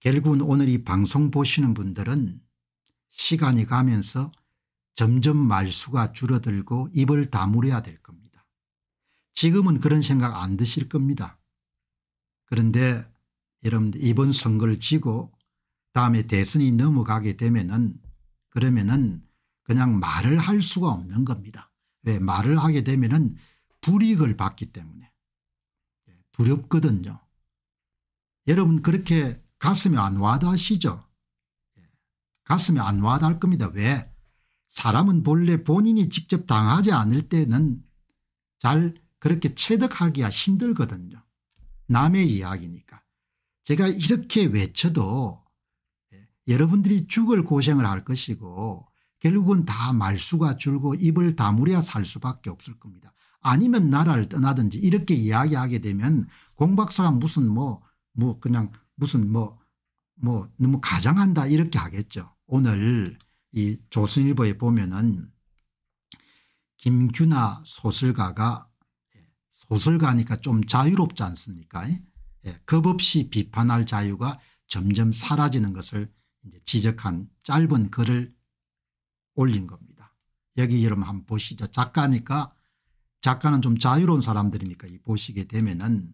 결국은 오늘 이 방송 보시는 분들은 시간이 가면서 점점 말수가 줄어들고 입을 다물어야 될 겁니다. 지금은 그런 생각 안 드실 겁니다. 그런데 여러분들 이번 선거를 지고 다음에 대선이 넘어가게 되면은 그러면은 그냥 말을 할 수가 없는 겁니다. 왜 예, 말을 하게 되면은 불이익을 받기 때문에 예, 두렵거든요. 여러분 그렇게 가슴이안 와닿으시죠? 예. 가슴에 안 와닿을 겁니다. 왜? 사람은 본래 본인이 직접 당하지 않을 때는 잘 그렇게 체득하기가 힘들거든요. 남의 이야기니까. 제가 이렇게 외쳐도 예, 여러분들이 죽을 고생을 할 것이고 결국은 다 말수가 줄고 입을 다물어야 살 수밖에 없을 겁니다. 아니면 나라를 떠나든지 이렇게 이야기하게 되면 공 박사가 무슨 뭐, 뭐 그냥 무슨 뭐, 뭐 너무 가장한다 이렇게 하겠죠. 오늘 이 조선일보에 보면은 김규나 소설가가 예, 소설가니까 좀 자유롭지 않습니까? 예? 예, 겁 없이 비판할 자유가 점점 사라지는 것을 지적한 짧은 글을 올린 겁니다. 여기 여러분 한번 보시죠. 작가니까 작가는 좀 자유로운 사람들이니까 이 보시게 되면은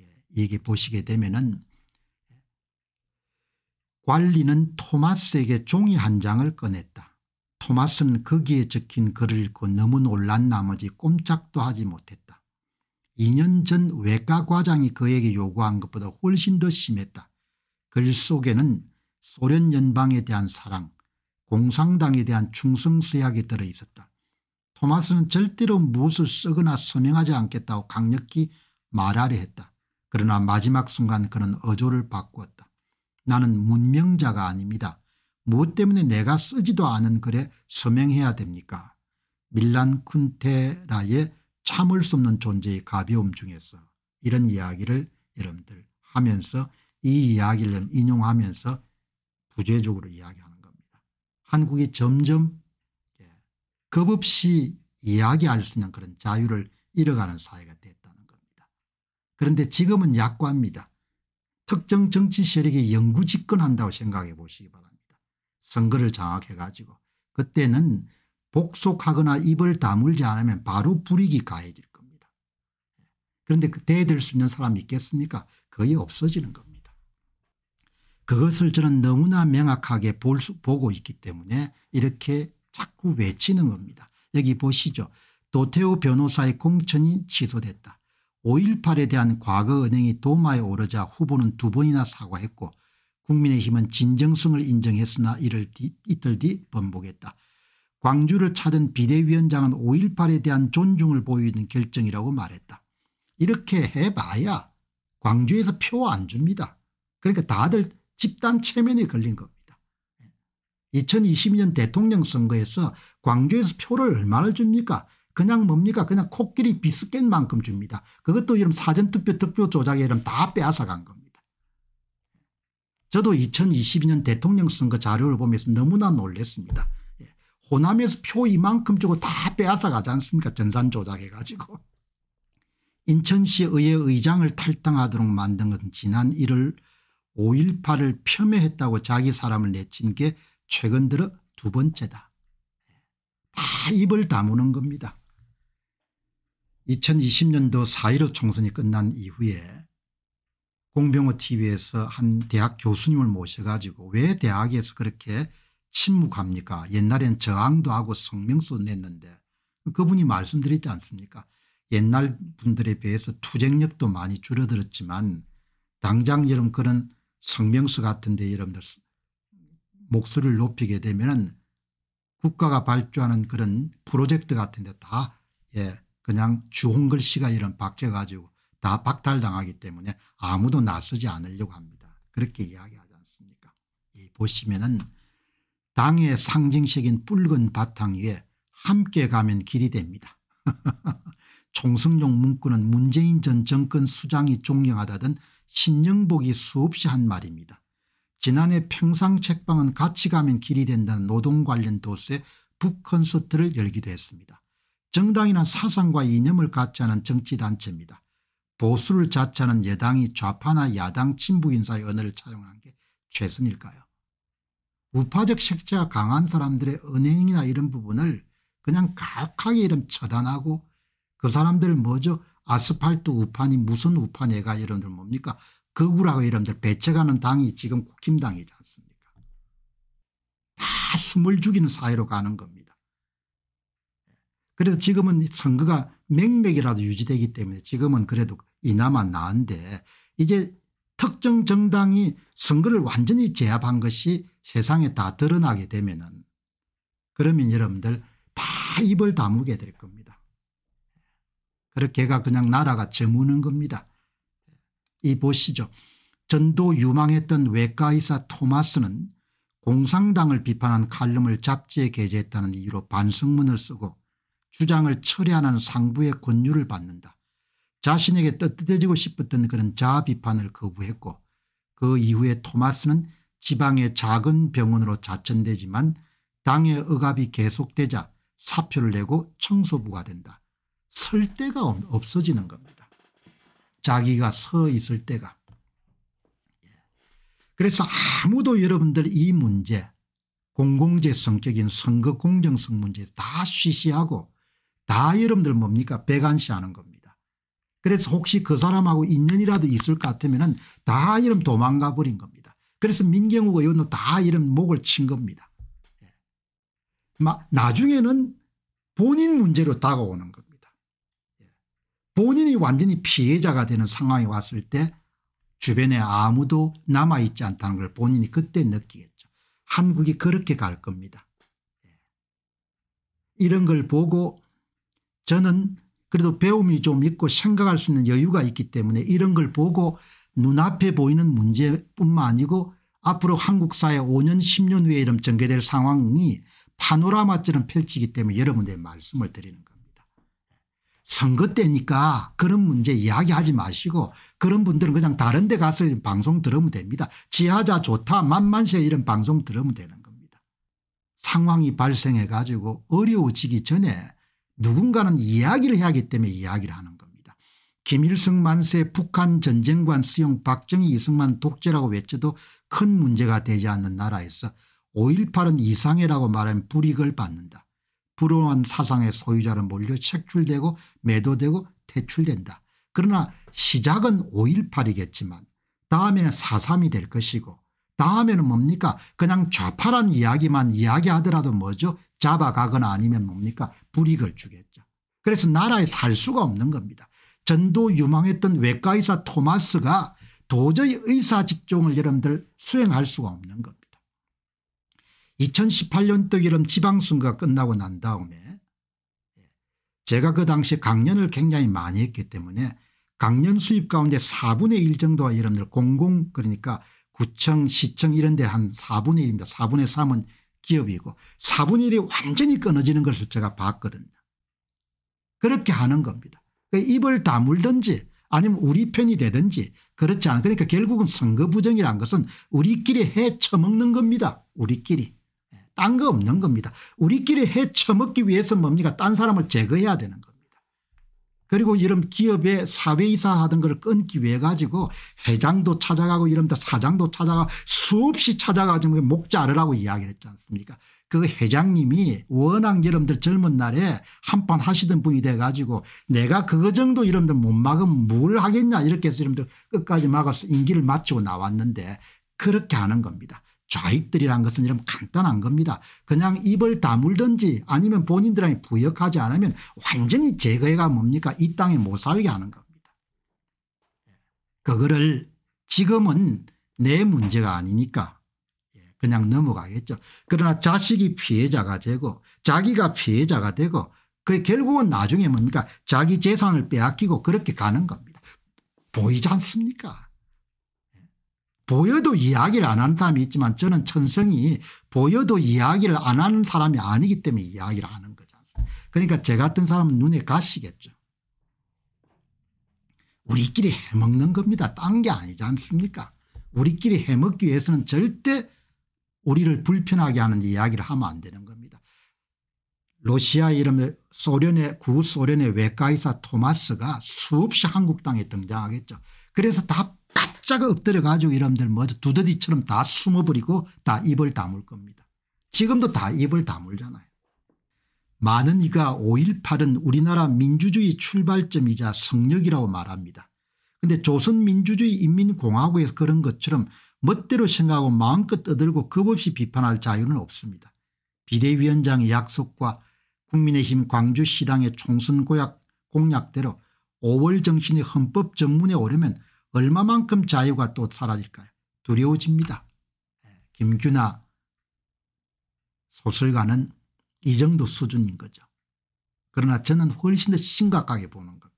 예, 이게 보시게 되면은 관리는 토마스에게 종이 한 장을 꺼냈다. 토마스는 거기에 적힌 글을 읽고 너무 놀란 나머지 꼼짝도 하지 못했다. 2년 전 외과 과장이 그에게 요구한 것보다 훨씬 더 심했다. 글 속에는 소련 연방에 대한 사랑, 공상당에 대한 충성서약이 들어있었다. 토마스는 절대로 무엇을 쓰거나 서명하지 않겠다고 강력히 말하려 했다. 그러나 마지막 순간 그는 어조를 바꾸었다. 나는 문명자가 아닙니다. 무엇 때문에 내가 쓰지도 않은 글에 서명해야 됩니까? 밀란 쿤테라의 참을 수 없는 존재의 가벼움 중에서 이런 이야기를 여러분들 하면서 이 이야기를 인용하면서 부재적으로 이야기하는 겁니다. 한국이 점점 겁 없이 이야기할 수 있는 그런 자유를 잃어가는 사회가 됐다는 겁니다. 그런데 지금은 약과입니다. 특정 정치 세력이 영구 집권한다고 생각해 보시기 바랍니다. 선거를 장악해 가지고 그때는 복속하거나 입을 다물지 않으면 바로 불이익이 가해질 겁니다. 그런데 그 대들 수 있는 사람이 있겠습니까 거의 없어지는 겁니다. 그것을 저는 너무나 명확하게 볼 수, 보고 있기 때문에 이렇게 자꾸 외치는 겁니다. 여기 보시죠. 도태우 변호사의 공천이 취소됐다. 5.18에 대한 과거 은행이 도마에 오르자 후보는 두 번이나 사과했고 국민의힘은 진정성을 인정했으나 이를 뒤, 이틀 뒤 번복했다. 광주를 찾은 비대위원장은 5.18에 대한 존중을 보이는 결정이라고 말했다. 이렇게 해봐야 광주에서 표 안 줍니다. 그러니까 다들 집단 체면에 걸린 겁니다. 2022년 대통령 선거에서 광주에서 표를 얼마나 줍니까 그냥 뭡니까 그냥 코끼리 비스켓 만큼 줍니다. 그것도 이런 사전투표 득표 조작에 이런 다 빼앗아간 겁니다. 저도 2022년 대통령 선거 자료를 보면서 너무나 놀랐습니다. 예. 호남에서 표 이만큼 주고 다 빼앗아가지 않습니까 전산 조작해가지고. 인천시의회 의장을 탈당하도록 만든 건 지난 1월 5.18을 폄훼했다고 자기 사람을 내친 게 최근 들어 두 번째다. 예. 다 입을 다무는 겁니다. 2020년도 4.15 총선이 끝난 이후에 공병호TV에서 한 대학 교수님을 모셔가지고 왜 대학에서 그렇게 침묵합니까 옛날엔 저항도 하고 성명서 냈는데 그분이 말씀드리지 않습니까 옛날 분들에 비해서 투쟁력도 많이 줄어들었지만 당장 여러분 그런 성명서 같은데 여러분들 목소리를 높이게 되면 은 국가가 발주하는 그런 프로젝트 같은데 다 예, 그냥 주홍글씨가 이런 박혀가지고 다 박탈당하기 때문에 아무도 나서지 않으려고 합니다. 그렇게 이야기하지 않습니까 보시면은 당의 상징적인 붉은 바탕 위에 함께 가면 길이 됩니다. 총성용 문구는 문재인 전 정권 수장이 존경하다던 신영복이 수없이 한 말입니다. 지난해 평상 책방은 같이 가면 길이 된다는 노동 관련 도서의 북콘서트를 열기도 했습니다. 정당이나 사상과 이념을 갖지 않은 정치단체입니다. 보수를 자처하는 여당이 좌파나 야당 친부 인사의 언어를 차용한 게 최선일까요? 우파적 색채가 강한 사람들의 은행이나 이런 부분을 그냥 가혹하게 이름 차단하고 그 사람들 뭐죠? 아스팔트 우파니 무슨 우파네가 여러분들 뭡니까? 거구라고 그 여러분들 배척하는 당이 지금 국힘당이지 않습니까? 다 숨을 죽이는 사회로 가는 겁니다. 그래도 지금은 선거가 맹맥이라도 유지되기 때문에 지금은 그래도 이나마 나은데 이제 특정 정당이 선거를 완전히 제압한 것이 세상에 다 드러나게 되면은 그러면 여러분들 다 입을 다물게 될 겁니다. 그렇게가 그냥 나라가 저무는 겁니다. 이 보시죠. 전도 유망했던 외과의사 토마스는 공상당을 비판한 칼럼을 잡지에 게재했다는 이유로 반성문을 쓰고 주장을 철회하는 상부의 권유를 받는다. 자신에게 떳떳해지고 싶었던 그런 자 비판을 거부했고 그 이후에 토마스는 지방의 작은 병원으로 자천되지만 당의 억압이 계속되자 사표를 내고 청소부가 된다. 설 데가 없어지는 겁니다. 자기가 서 있을 때가. 그래서 아무도 여러분들 이 문제 공공재 성격인 선거 공정성 문제 다 쉬쉬하고 다 여러분들 뭡니까 배관시하는 겁니다. 그래서 혹시 그 사람하고 인연이라도 있을 것 같으면 다 이름 도망가 버린 겁니다. 그래서 민경욱 의원도 다 이름 목을 친 겁니다. 예. 나중에는 본인 문제로 다가오는 겁니다. 예. 본인이 완전히 피해자가 되는 상황이 왔을 때 주변에 아무도 남아있지 않다는 걸 본인이 그때 느끼겠죠. 한국이 그렇게 갈 겁니다. 예. 이런 걸 보고 저는 그래도 배움이 좀 있고 생각할 수 있는 여유가 있기 때문에 이런 걸 보고 눈앞에 보이는 문제뿐만 아니고 앞으로 한국 사회 5년 10년 후에 이런 전개될 상황이 파노라마처럼 펼치기 때문에 여러분들의 말씀을 드리는 겁니다. 선거 때니까 그런 문제 이야기하지 마시고 그런 분들은 그냥 다른 데 가서 방송 들으면 됩니다. 지하자 좋다 만만세 이런 방송 들으면 되는 겁니다. 상황이 발생해 가지고 어려워지기 전에 누군가는 이야기를 해야 하기 때문에 이야기를 하는 겁니다. 김일성 만세 북한 전쟁관 수용 박정희 이승만 독재라고 외쳐도 큰 문제가 되지 않는 나라에서 5.18은 이상해라고 말하면 불이익을 받는다. 불온한 사상의 소유자는 몰려 색출되고 매도되고 퇴출된다. 그러나 시작은 5.18이겠지만 다음에는 4.3이 될 것이고 다음에는 뭡니까 그냥 좌파란 이야기만 이야기하더라도 뭐죠 잡아가거나 아니면 뭡니까 불이익을 주겠죠. 그래서 나라에 살 수가 없는 겁니다. 전도 유망했던 외과의사 토마스가 도저히 의사 직종을 여러분들 수행할 수가 없는 겁니다. 2018년도 여름 지방선거가 끝나고 난 다음에 제가 그 당시 에 강연을 굉장히 많이 했기 때문에 강연 수입 가운데 4분의 1 정도가 여러분들 공공 그러니까 구청 시청 이런 데 한 4분의 1입니다. 4분의 3은 기업이고 4분의 1이 완전히 끊어지는 것을 제가 봤거든요. 그렇게 하는 겁니다. 그러니까 입을 다물든지 아니면 우리 편이 되든지 그렇지 않아 그러니까 결국은 선거 부정이란 것은 우리끼리 해쳐먹는 겁니다. 우리끼리. 예, 딴거 없는 겁니다. 우리끼리 해쳐먹기 위해서 뭡니까 딴 사람을 제거해야 되는 겁니다. 그리고 이런 기업의 사회이사 하던 걸 끊기 위해 가지고 회장도 찾아가고 이런다 사장도 찾아가 수없이 찾아가지고 목자르라고 이야기를 했지 않습니까 그 회장님이 워낙 여러분들 젊은 날에 한판 하시던 분이 돼 가지고 내가 그거 정도 여러분들 못 막으면 뭘 하겠냐 이렇게 해서 여러분들 끝까지 막아서 인기를 마치고 나왔는데 그렇게 하는 겁니다. 좌익들이란 것은 이런 간단한 겁니다. 그냥 입을 다물든지 아니면 본인들한테 부역하지 않으면 완전히 제거해가 뭡니까 이 땅에 못 살게 하는 겁니다. 예. 그거를 지금은 내 문제가 아니니까 예, 그냥 넘어가겠죠. 그러나 자식이 피해자가 되고 자기가 피해자가 되고 그 결국은 나중에 뭡니까 자기 재산을 빼앗기고 그렇게 가는 겁니다. 보이지 않습니까 보여도 이야기를 안 하는 사람이 있지만 저는 천성이 보여도 이야기를 안 하는 사람이 아니기 때문에 이야기를 하는 거지 않습니까 그러니까 제 같은 사람은 눈에 가시겠죠. 우리끼리 해먹는 겁니다. 딴 게 아니지 않습니까 우리끼리 해먹기 위해서는 절대 우리를 불편하게 하는 이야기를 하면 안 되는 겁니다. 러시아 이름의 소련의 구소련의 외과의사 토마스가 수없이 한국 땅에 등장하겠죠. 그래서 다 바짝 엎드려 가지고 이놈들 모두 뭐 두더지처럼 다 숨어버리고 다 입을 다물 겁니다. 지금도 다 입을 다물잖아요. 많은 이가 5.18은 우리나라 민주주의 출발점이자 성력이라고 말합니다. 그런데 조선민주주의 인민공화국에서 그런 것처럼 멋대로 생각하고 마음껏 떠들고 겁없이 비판할 자유는 없습니다. 비대위원장의 약속과 국민의힘 광주시당의 총선 공약, 공약대로 5월 정신의 헌법 전문에 오르면 얼마만큼 자유가 또 사라질까요? 두려워집니다. 예, 김규나 소설가는 이 정도 수준인 거죠. 그러나 저는 훨씬 더 심각하게 보는 겁니다.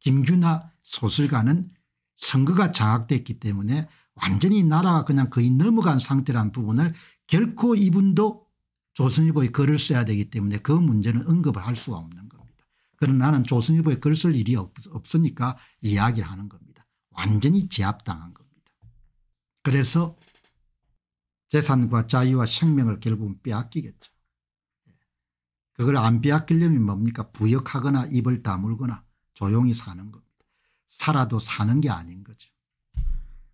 김규나 소설가는 선거가 장악됐기 때문에 완전히 나라가 그냥 거의 넘어간 상태라는 부분을 결코 이분도 조선일보에 글을 써야 되기 때문에 그 문제는 언급을 할 수가 없는 겁니다. 그러나 나는 조선일보에 글쓸 일이 없, 없으니까 이야기를 하는 겁니다. 완전히 제압당한 겁니다. 그래서 재산과 자유와 생명을 결국은 빼앗기겠죠. 그걸 안 빼앗기려면 뭡니까 부역하거나 입을 다물거나 조용히 사는 겁니다. 살아도 사는 게 아닌 거죠.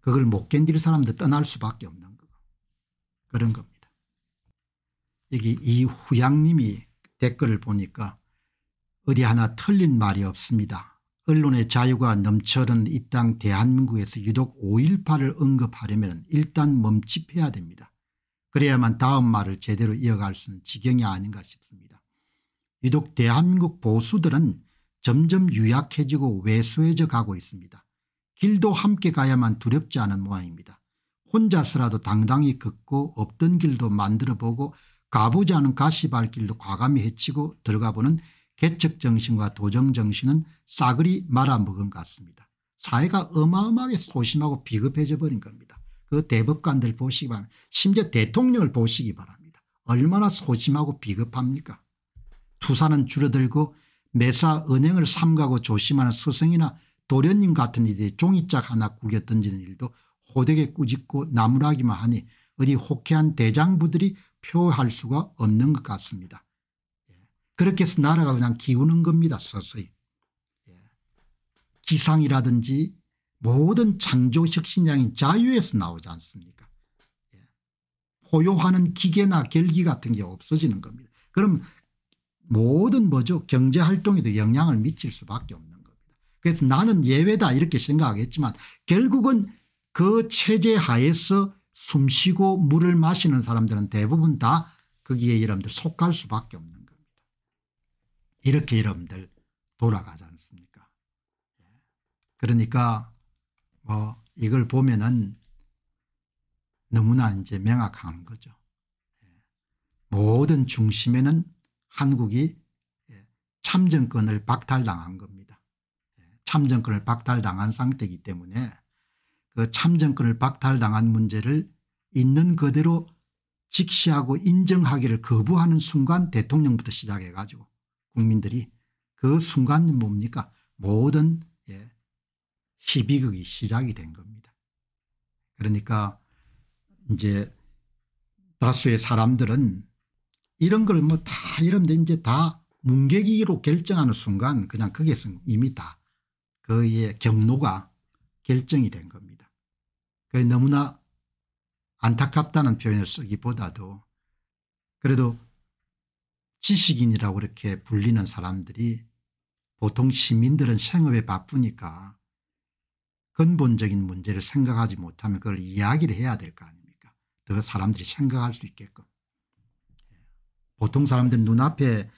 그걸 못 견딜 사람들 떠날 수밖에 없는 거 그런 겁니다. 여기 이후양님이 댓글을 보니까 어디 하나 틀린 말이 없습니다. 언론의 자유가 넘쳐는 이땅 대한민국에서 유독 5.18을 언급하려면 일단 멈칫해야 됩니다. 그래야만 다음 말을 제대로 이어갈 수 있는 지경이 아닌가 싶습니다. 유독 대한민국 보수들은 점점 유약해지고 왜소해져 가고 있습니다. 길도 함께 가야만 두렵지 않은 모양입니다. 혼자서라도 당당히 걷고 없던 길도 만들어보고 가보지 않은 가시발길도 과감히 헤치고 들어가보는 개척정신과 도정정신은 싸그리 말아먹은 것 같습니다. 사회가 어마어마하게 소심하고 비겁해져 버린 겁니다. 그 대법관들 보시기 바랍니다. 심지어 대통령을 보시기 바랍니다. 얼마나 소심하고 비겁합니까 투사는 줄어들고 매사 은행을 삼가고 조심하는 스승이나 도련님 같은 이들이 종이짝 하나 구겨 던지는 일도 호되게 꾸짖고 나무라기만 하니 어디 호쾌한 대장부들이 표할 수가 없는 것 같습니다. 그렇게 해서 나라가 그냥 기우는 겁니다. 서서히. 예. 기상이라든지 모든 창조혁신량이 자유에서 나오지 않습니까 예. 포효하는 기계나 결기 같은 게 없어지는 겁니다. 그럼 모든 뭐죠 경제활동에도 영향을 미칠 수밖에 없는 겁니다. 그래서 나는 예외다 이렇게 생각하겠지만 결국은 그 체제 하에서 숨쉬고 물을 마시는 사람들은 대부분 다 거기에 여러분들 속할 수밖에 없는 이렇게 여러분들 돌아가지 않습니까 그러니까 뭐 이걸 보면은 너무나 이제 명확한 거죠. 모든 중심에는 한국이 참정권을 박탈당한 겁니다. 참정권을 박탈당한 상태이기 때문에 그 참정권을 박탈당한 문제를 있는 그대로 직시하고 인정하기를 거부하는 순간 대통령부터 시작해가지고 국민들이 그 순간 뭡니까 모든 예, 시비극이 시작이 된 겁니다. 그러니까 이제 다수의 사람들은 이런 걸 뭐 다 이런데 이제 다 문객이로 결정하는 순간 그냥 거기에서 이미 다 그의 경로가 결정이 된 겁니다. 그게 너무나 안타깝다는 표현을 쓰기보다도 그래도 지식인이라고 이렇게 불리는 사람들이 보통 시민들은 생업에 바쁘니까 근본적인 문제를 생각하지 못하면 그걸 이야기를 해야 될 거 아닙니까 더 사람들이 생각할 수 있게끔 보통 사람들 눈앞에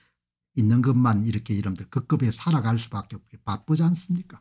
있는 것만 이렇게 이름들 급급히 살아갈 수밖에 없게 바쁘지 않습니까